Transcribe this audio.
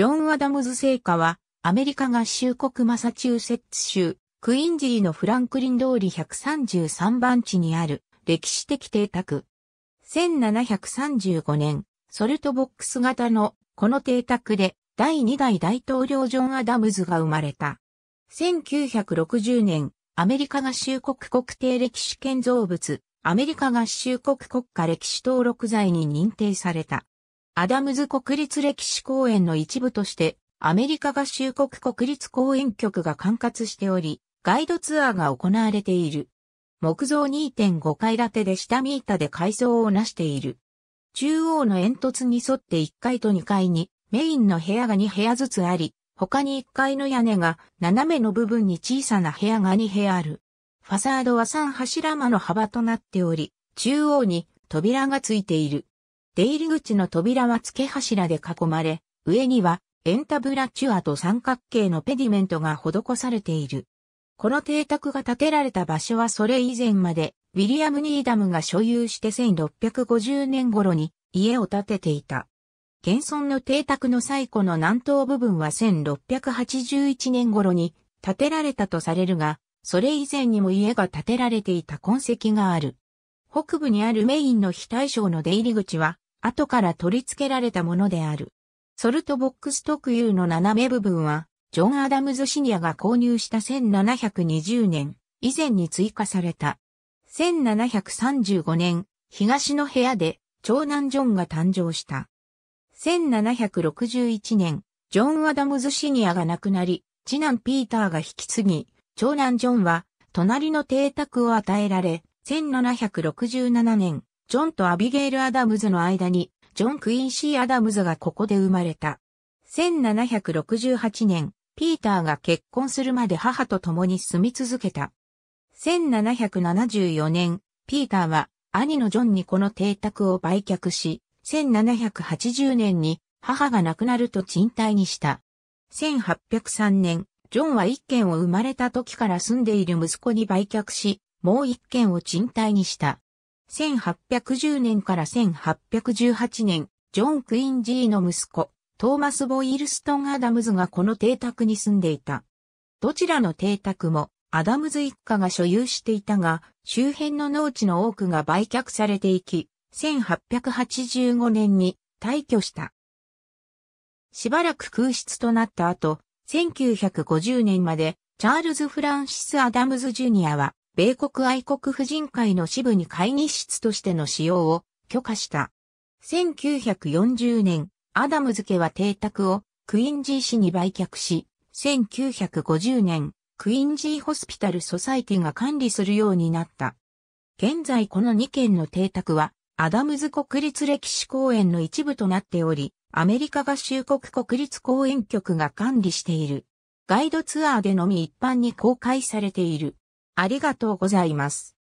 ジョン・アダムズ聖火は、アメリカ合衆国マサチューセッツ州、クインジーのフランクリン通り133番地にある歴史的邸宅。1735年、ソルトボックス型のこの邸宅で第2代大統領ジョン・アダムズが生まれた。1960年、アメリカ合衆国国定歴史建造物、アメリカ合衆国国家歴史登録罪に認定された。アダムズ国立歴史公園の一部として、アメリカ合衆国国立公園局が管轄しており、ガイドツアーが行われている。木造2.5階建てで下見板で階層をなしている。中央の煙突に沿って1階と2階に、メインの部屋が2部屋ずつあり、他に1階の屋根が斜めの部分に小さな部屋が2部屋ある。ファサードは3柱間の幅となっており、中央に扉がついている。出入り口の扉は付け柱で囲まれ、上にはエンタブラチュアと三角形のペディメントが施されている。この邸宅が建てられた場所はそれ以前まで、ウィリアム・ニーダムが所有して1650年頃に家を建てていた。現存の邸宅の最古の南東部分は1681年頃に建てられたとされるが、それ以前にも家が建てられていた痕跡がある。北部にあるメインの非対称の出入り口は、後から取り付けられたものである。ソルトボックス特有の斜め部分は、ジョン・アダムズ・シニアが購入した1720年以前に追加された。1735年、東の部屋で長男ジョンが誕生した。1761年、ジョン・アダムズ・シニアが亡くなり、次男ピーターが引き継ぎ、長男ジョンは隣の邸宅を与えられ、1767年、ジョンとアビゲイル・アダムズの間に、ジョン・クインシー・アダムズがここで生まれた。1768年、ピーターが結婚するまで母と共に住み続けた。1774年、ピーターは兄のジョンにこの邸宅を売却し、1780年に母が亡くなると賃貸にした。1803年、ジョンは一軒を生まれた時から住んでいる息子に売却し、もう一軒を賃貸にした。1810年から1818年、ジョン・クイン・ジーの息子、トーマス・ボイルストン・アダムズがこの邸宅に住んでいた。どちらの邸宅もアダムズ一家が所有していたが、周辺の農地の多くが売却されていき、1885年に退去した。しばらく空室となった後、1950年までチャールズ・フランシス・アダムズ・ジュニアは米国愛国婦人会の支部に会議室としての使用を許可した。1940年、アダムズ家は邸宅をクインジー市に売却し、1950年、クインジーホスピタルソサイティが管理するようになった。現在この2軒の邸宅は、アダムズ国立歴史公園の一部となっており、アメリカ合衆国国立公園局が管理している。ガイドツアーでのみ一般に公開されている。ありがとうございます。